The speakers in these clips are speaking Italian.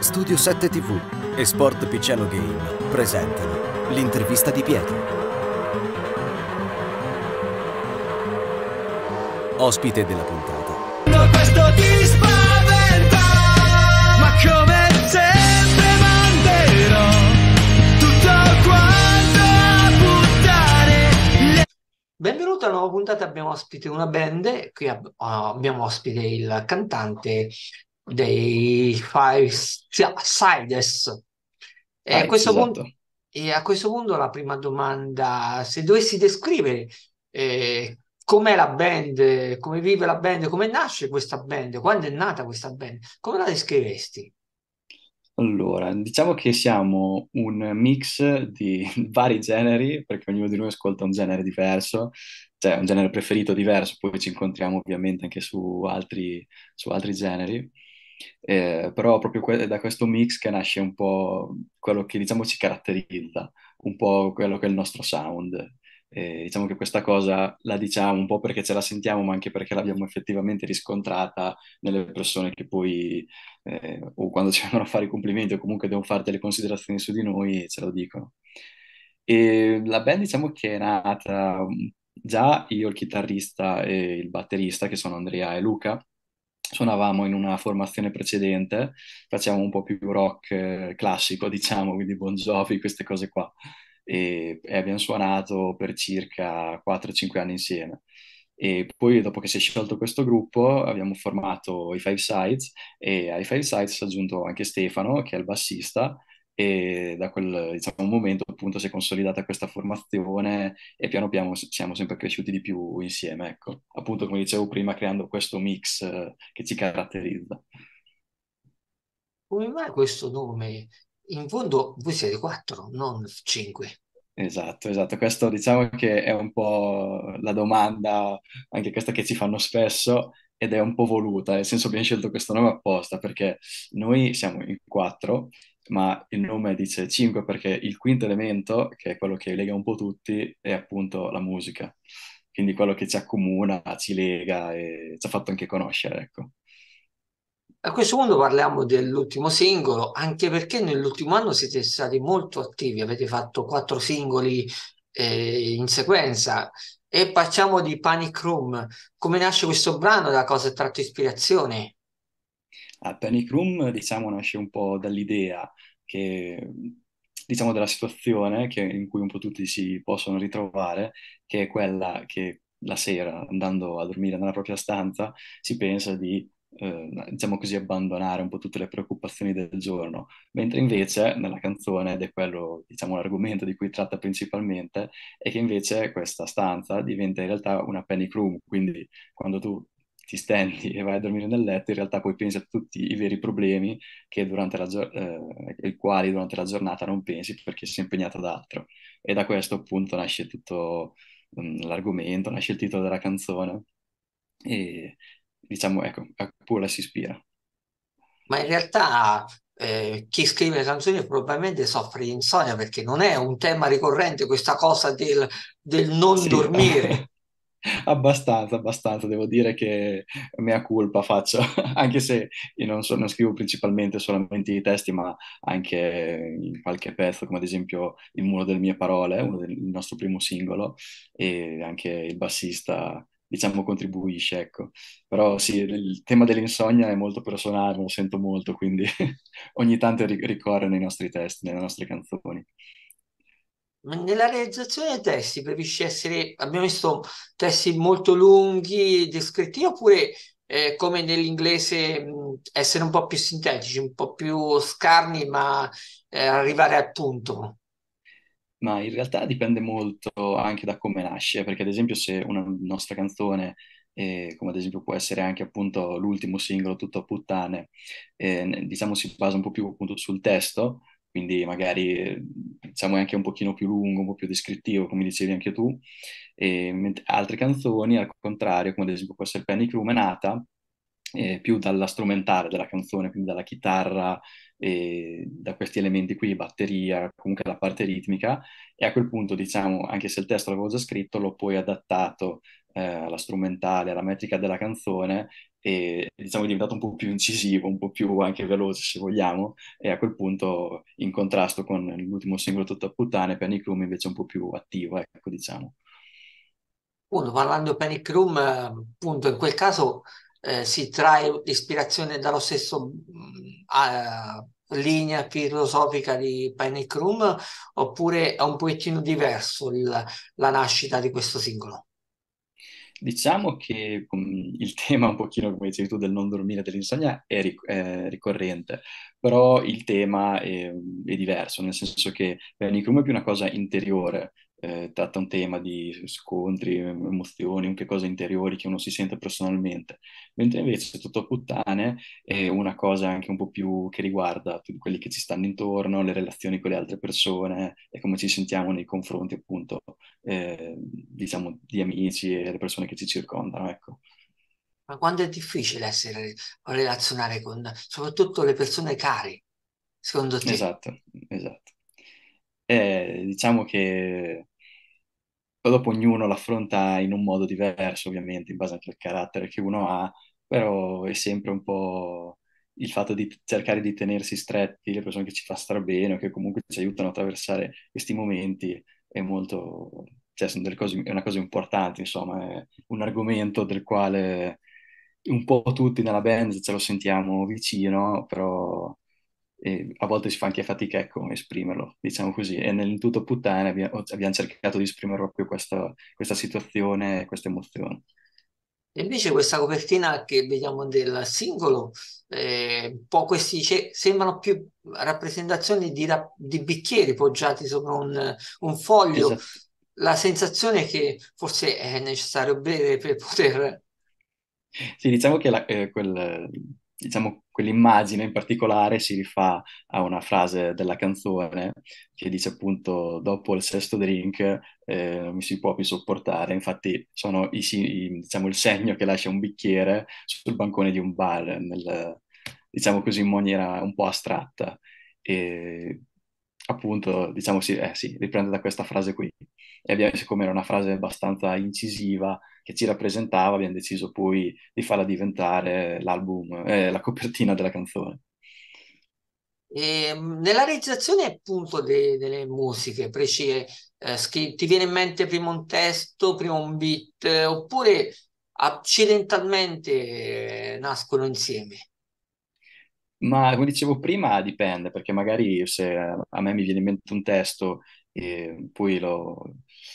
Studio 7 TV e Sport Picciano Game presentano l'intervista di Pietro. Ospite della puntata. Questo ti spaventa, ma come sempre manderò tutto quanto a buttare. Le... Benvenuto alla nuova puntata, abbiamo ospite una band, qui ah, abbiamo ospite il cantante dei Five siders. E ah, a, questo esatto. punto, e a questo punto la prima domanda, se dovessi descrivere eh, com'è la band, come vive la band, come nasce questa band, quando è nata questa band, come la descriveresti? Allora, diciamo che siamo un mix di vari generi, perché ognuno di noi ascolta un genere diverso, cioè, un genere preferito diverso, poi ci incontriamo ovviamente anche su altri, su altri generi, eh, però proprio que- da questo mix che nasce un po' quello che diciamo ci caratterizza, un po' quello che è il nostro sound. Eh, diciamo che questa cosa la diciamo un po' perché ce la sentiamo, ma anche perché l'abbiamo effettivamente riscontrata nelle persone che poi, eh, o quando ci vengono a fare i complimenti, o comunque devono fare delle considerazioni su di noi, ce lo dicono. E la band diciamo che è nata un già io, il chitarrista e il batterista, che sono Andrea e Luca, suonavamo in una formazione precedente, facevamo un po' più rock eh, classico, diciamo, quindi Bon Jovi, queste cose qua. E, e abbiamo suonato per circa 4-5 anni insieme. E poi dopo che si è sciolto questo gruppo abbiamo formato i Five Sides e ai Five Sides si è aggiunto anche Stefano che è il bassista e da quel diciamo, momento appunto si è consolidata questa formazione e piano piano siamo sempre cresciuti di più insieme, ecco. appunto come dicevo prima creando questo mix eh, che ci caratterizza. Come mai questo nome? In fondo voi siete quattro, non cinque. Esatto, esatto. Questo diciamo che è un po' la domanda, anche questa che ci fanno spesso, ed è un po' voluta, nel senso abbiamo scelto questo nome apposta perché noi siamo in quattro ma il nome dice 5 perché il quinto elemento, che è quello che lega un po' tutti, è appunto la musica. Quindi quello che ci accomuna, ci lega e ci ha fatto anche conoscere, ecco. A questo punto parliamo dell'ultimo singolo, anche perché nell'ultimo anno siete stati molto attivi, avete fatto quattro singoli eh, in sequenza. E facciamo di Panic Room. Come nasce questo brano? Da cosa è tratto ispirazione? A Panic Room, diciamo, nasce un po' dall'idea che diciamo della situazione che, in cui un po' tutti si possono ritrovare, che è quella che la sera, andando a dormire nella propria stanza, si pensa di eh, diciamo così, abbandonare un po' tutte le preoccupazioni del giorno, mentre invece nella canzone, ed è quello diciamo, l'argomento di cui tratta principalmente, è che invece questa stanza diventa in realtà una panic room, quindi quando tu ti stendi e vai a dormire nel letto, in realtà poi pensi a tutti i veri problemi che durante la gio- eh, ai quali durante la giornata non pensi perché sei impegnato ad altro. E da questo appunto nasce tutto mh, mm, l'argomento, nasce il titolo della canzone e diciamo ecco, a cui la si ispira. Ma in realtà eh, chi scrive canzoni probabilmente soffre di insonnia perché non è un tema ricorrente questa cosa del, del non sì. dormire. Abbastanza, abbastanza, devo dire che mea culpa faccio, anche se io non, so, non scrivo principalmente solamente i testi, ma anche in qualche pezzo, come ad esempio Il muro delle mie parole, uno del nostro primo singolo, e anche il bassista, diciamo, contribuisce, ecco. Però sì, il tema dell'insonnia è molto personale, lo sento molto, quindi ogni tanto ricorre nei nostri testi, nelle nostre canzoni. Nella realizzazione dei testi preferisci essere, abbiamo visto testi molto lunghi, descrittivi, oppure eh, come nell'inglese essere un po' più sintetici, un po' più scarni, ma eh, arrivare al punto? Ma in realtà dipende molto anche da come nasce, perché ad esempio se una nostra canzone eh, come ad esempio può essere anche appunto l'ultimo singolo, Tutto a puttane, eh, diciamo si basa un po' più appunto sul testo, quindi magari diciamo è anche un pochino più lungo, un po' più descrittivo, come dicevi anche tu, e altre canzoni al contrario, come ad esempio può essere Panic Room, è nata eh, più dalla strumentale della canzone, quindi dalla chitarra, eh, da questi elementi qui, batteria, comunque la parte ritmica, e a quel punto, diciamo, anche se il testo l'avevo già scritto, l'ho poi adattato eh, alla strumentale, alla metrica della canzone e diciamo è diventato un po' più incisivo, un po' più anche veloce se vogliamo, e a quel punto in contrasto con l'ultimo singolo Tutta puttane, Panic Room invece è un po' più attivo, ecco diciamo. Uno, parlando di Panic Room, appunto in quel caso eh, si trae ispirazione dallo stesso eh, linea filosofica di Panic Room oppure è un pochettino diverso il, la nascita di questo singolo? Diciamo che mm, il tema un pochino, come dicevi tu, del non dormire e dell'insonnia è, ric- è, ricorrente, però il tema è, è diverso, nel senso che Panic è più una cosa interiore, eh, tratta un tema di scontri, emozioni, anche cose interiori che uno si sente personalmente, mentre invece tutto puttane è una cosa anche un po' più che riguarda tutti quelli che ci stanno intorno, le relazioni con le altre persone e come ci sentiamo nei confronti appunto eh, diciamo, di amici e le persone che ci circondano, ecco. Ma quando è difficile essere, relazionare con, soprattutto le persone care, secondo te? Esatto, esatto. Eh, diciamo che dopo ognuno l'affronta in un modo diverso, ovviamente, in base anche al carattere che uno ha, però è sempre un po' il fatto di cercare di tenersi stretti le persone che ci fa star bene o che comunque ci aiutano a attraversare questi momenti è molto, cioè sono delle cose, è una cosa importante, insomma, è un argomento del quale un po' tutti nella band ce lo sentiamo vicino, però eh, a volte si fa anche fatica ecco, a esprimerlo, diciamo così. E nel tutto puttane abbiamo, abbiamo cercato di esprimere proprio questa, questa situazione e questa emozione. Invece questa copertina che vediamo del singolo, eh, un po' questi ce- sembrano più rappresentazioni di, ra- di, bicchieri poggiati sopra un, un foglio. Esatto. La sensazione è che forse è necessario bere per poter... Sì, diciamo che la, eh, quel, diciamo, quell'immagine in particolare si rifà a una frase della canzone che dice appunto dopo il sesto drink eh, non mi si può più sopportare, infatti sono i, i, diciamo, il segno che lascia un bicchiere sul bancone di un bar, nel, diciamo così in maniera un po' astratta e appunto diciamo sì, eh, sì riprende da questa frase qui e abbiamo, siccome era una frase abbastanza incisiva che ci rappresentava, abbiamo deciso poi di farla diventare l'album, eh, la copertina della canzone. E ehm, nella realizzazione appunto de- delle musiche precise, eh, schi- ti viene in mente prima un testo, prima un beat, eh, oppure accidentalmente eh, nascono insieme? Ma come dicevo prima, dipende, perché magari se a me mi viene in mente un testo e poi lo,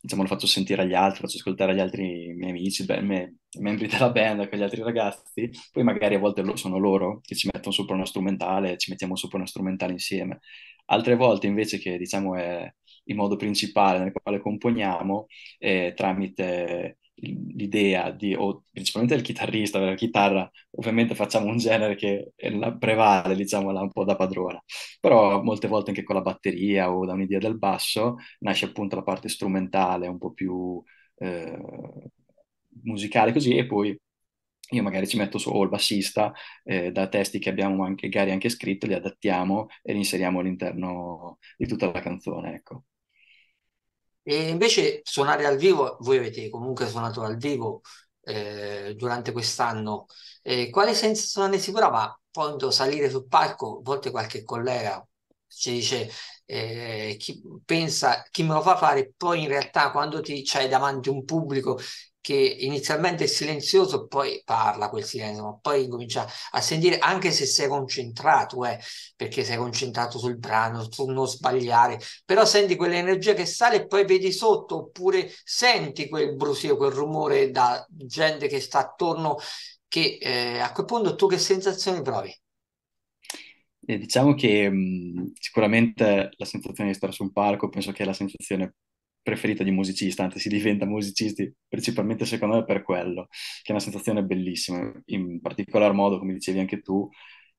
diciamo, l'ho fatto sentire agli altri, faccio ascoltare agli altri miei amici, beh, me, membri della band, con gli altri ragazzi, poi magari a volte lo, sono loro che ci mettono sopra uno strumentale, ci mettiamo sopra uno strumentale insieme, altre volte invece che diciamo è il modo principale nel quale componiamo, eh, tramite l'idea di, o principalmente del chitarrista, perché la chitarra ovviamente facciamo un genere che prevale, diciamo, un po' da padrona, però molte volte anche con la batteria o da un'idea del basso nasce appunto la parte strumentale un po' più eh, musicale così e poi io magari ci metto su o il bassista eh, da testi che abbiamo anche, magari anche scritto, li adattiamo e li inseriamo all'interno di tutta la canzone, ecco. E invece suonare al vivo, voi avete comunque suonato al vivo eh, durante quest'anno, eh, quale sensazione si prova quando salire sul palco? A volte qualche collega ci dice eh, chi pensa, chi me lo fa fare, poi in realtà quando ti c'hai davanti un pubblico che inizialmente è silenzioso, poi parla quel silenzio, ma poi comincia a sentire anche se sei concentrato, eh, perché sei concentrato sul brano, su non sbagliare, però senti quell'energia che sale e poi vedi sotto, oppure senti quel brusio, quel rumore da gente che sta attorno, che eh, a quel punto tu che sensazioni provi? Eh, diciamo che mh, mm, sicuramente la sensazione di stare su un palco penso che è la sensazione preferita di musicista, anzi si diventa musicisti principalmente secondo me per quello, che è una sensazione bellissima, in particolar modo come dicevi anche tu,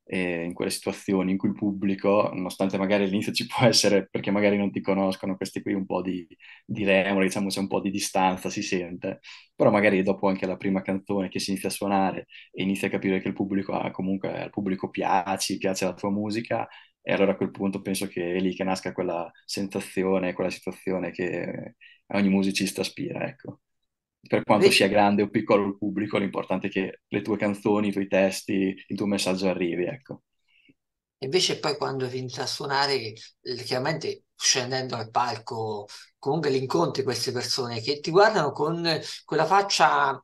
eh, in quelle situazioni in cui il pubblico, nonostante magari all'inizio ci può essere, perché magari non ti conoscono, questi qui un po' di, di remore, diciamo c'è un po' di distanza, si sente, però magari dopo anche la prima canzone che si inizia a suonare e inizia a capire che il pubblico ha comunque, al pubblico piaci, piace la tua musica, e allora a quel punto penso che è lì che nasca quella sensazione, quella situazione che ogni musicista aspira, ecco. Per quanto sia grande o piccolo il pubblico, l'importante è che le tue canzoni, i tuoi testi, il tuo messaggio arrivi, ecco. Invece poi quando è a suonare, eh, chiaramente scendendo al palco, comunque li incontri queste persone che ti guardano con quella faccia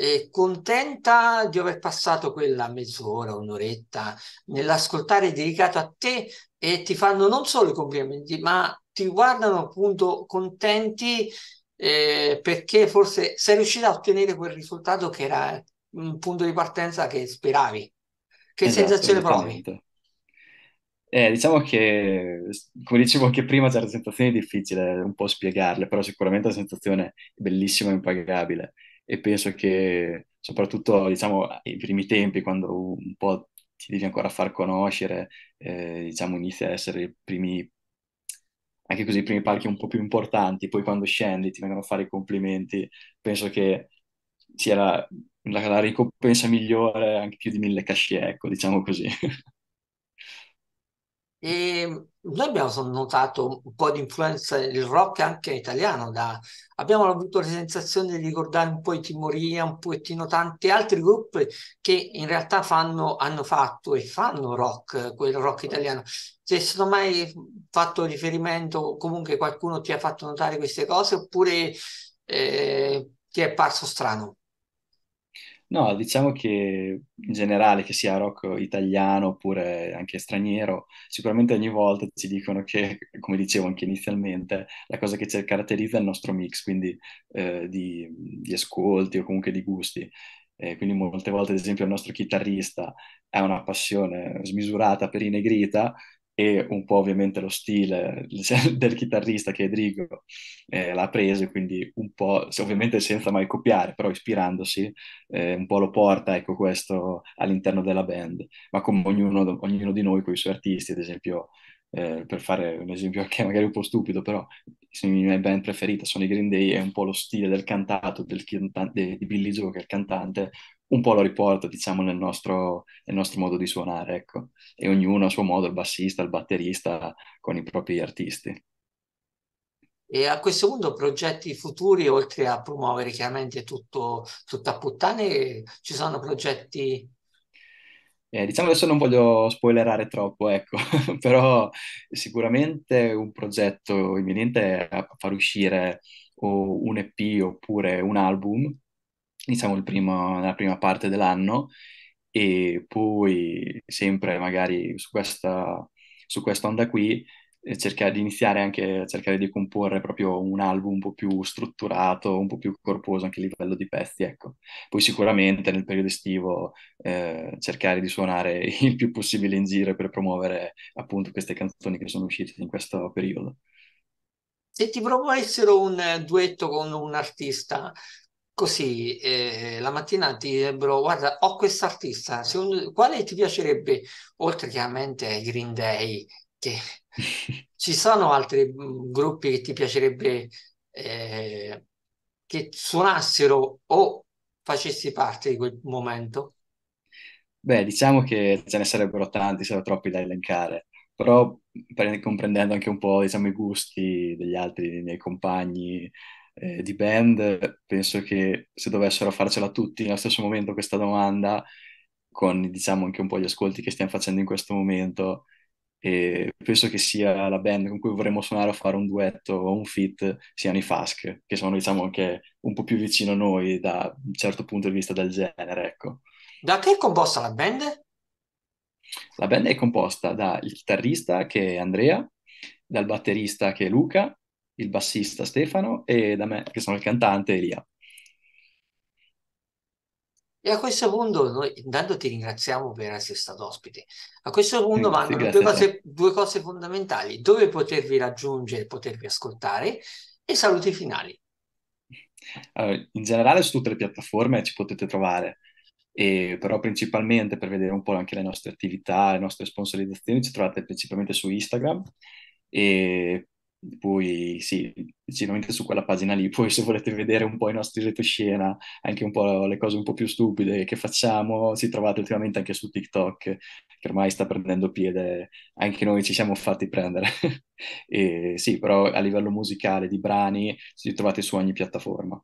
eh, contenta di aver passato quella mezz'ora, un'oretta nell'ascoltare dedicato a te e ti fanno non solo i complimenti, ma ti guardano appunto contenti eh, perché forse sei riuscita a ottenere quel risultato che era un punto di partenza che speravi. Che esatto, sensazione provi? Eh, diciamo che, come dicevo anche prima, c'è la sensazione difficile un po' spiegarle, però sicuramente la sensazione è bellissima e impagabile e penso che soprattutto diciamo ai primi tempi quando un po' ti devi ancora far conoscere, eh, diciamo inizi a essere i primi, anche così i primi palchi un po' più importanti, poi quando scendi ti vengono a fare i complimenti, penso che sia la, la, la ricompensa migliore anche più di mille cachet, ecco, diciamo così. E ehm, noi abbiamo notato un po' di influenza del rock anche italiano, da, abbiamo avuto la sensazione di ricordare un po' i Timoria, un pochettino tanti altri gruppi che in realtà fanno, hanno fatto e fanno rock, quel rock italiano. Se sono mai fatto riferimento, comunque qualcuno ti ha fatto notare queste cose oppure eh, ti è parso strano? No, diciamo che in generale, che sia rock italiano oppure anche straniero, sicuramente ogni volta ci dicono che, come dicevo anche inizialmente, la cosa che ci caratterizza è il nostro mix, quindi eh, di, di, ascolti o comunque di gusti. Eh, quindi molte volte, ad esempio, il nostro chitarrista ha una passione smisurata per i Negrita, e un po' ovviamente lo stile del chitarrista che è Drigo eh, l'ha preso, quindi un po', ovviamente senza mai copiare, però ispirandosi, eh, un po' lo porta, ecco questo, all'interno della band, ma come ognuno, ognuno di noi con i suoi artisti, ad esempio, eh, per fare un esempio che è magari un po' stupido, però la mia band preferita sono i Green Day, è un po' lo stile del cantato del, di Billy Joe, che è il cantante, un po' lo riporta, diciamo, nel nostro, nel nostro modo di suonare, ecco. E ognuno a suo modo, il bassista, il batterista, con i propri artisti. E a questo punto progetti futuri, oltre a promuovere chiaramente tutto, tutta puttane, ci sono progetti... Eh, diciamo adesso non voglio spoilerare troppo, ecco, però sicuramente un progetto imminente è far uscire o un EP oppure un album diciamo, il primo, la prima parte dell'anno e poi sempre magari su questa, su questa onda qui eh, cercare di iniziare anche a cercare di comporre proprio un album un po' più strutturato, un po' più corposo anche a livello di pezzi, ecco. Poi sicuramente nel periodo estivo eh, cercare di suonare il più possibile in giro per promuovere appunto queste canzoni che sono uscite in questo periodo. Se ti proponessero un duetto con un artista, così eh, la mattina ti direbbero guarda ho quest'artista secondo quale ti piacerebbe oltre chiaramente ai Green Day che ci sono altri mm, gruppi che ti piacerebbe eh, che suonassero o facessi parte di quel momento beh diciamo che ce ne sarebbero tanti sono troppi da elencare però mm, comprendendo anche un po' diciamo, i gusti degli altri miei compagni eh, di band, penso che se dovessero farcela tutti nello stesso momento questa domanda, con diciamo anche un po' gli ascolti che stiamo facendo in questo momento, e penso che sia la band con cui vorremmo suonare o fare un duetto o un feat siano i Fask, che sono diciamo anche un po' più vicino a noi da un certo punto di vista del genere, ecco. Da che è composta la band? La band è composta dal chitarrista che è Andrea, dal batterista che è Luca, il bassista Stefano e da me, che sono il cantante Elia. E a questo punto, noi intanto ti ringraziamo per essere stato ospite. A questo punto grazie, due, cose, due cose fondamentali: dove potervi raggiungere, potervi ascoltare e saluti finali. Allora, in generale su tutte le piattaforme ci potete trovare, e, però principalmente per vedere un po' anche le nostre attività, le nostre sponsorizzazioni ci trovate principalmente su Instagram e poi sì, sicuramente su quella pagina lì, poi se volete vedere un po' i nostri retroscena, anche un po' le cose un po' più stupide che facciamo, si trovate ultimamente anche su TikTok, che ormai sta prendendo piede, anche noi ci siamo fatti prendere. e, sì, però a livello musicale, di brani, si trovate su ogni piattaforma.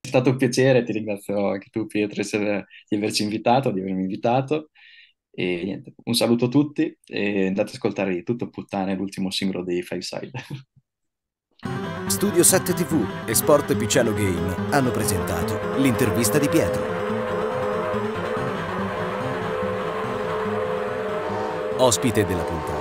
È stato un piacere, ti ringrazio anche tu Pietro di averci invitato, di avermi invitato. E niente, un saluto a tutti e andate a ascoltare tutto puttane, l'ultimo singolo dei Five Side. Studio 7 TV e Sport Picciano Game hanno presentato l'intervista di Pietro. Ospite della puntata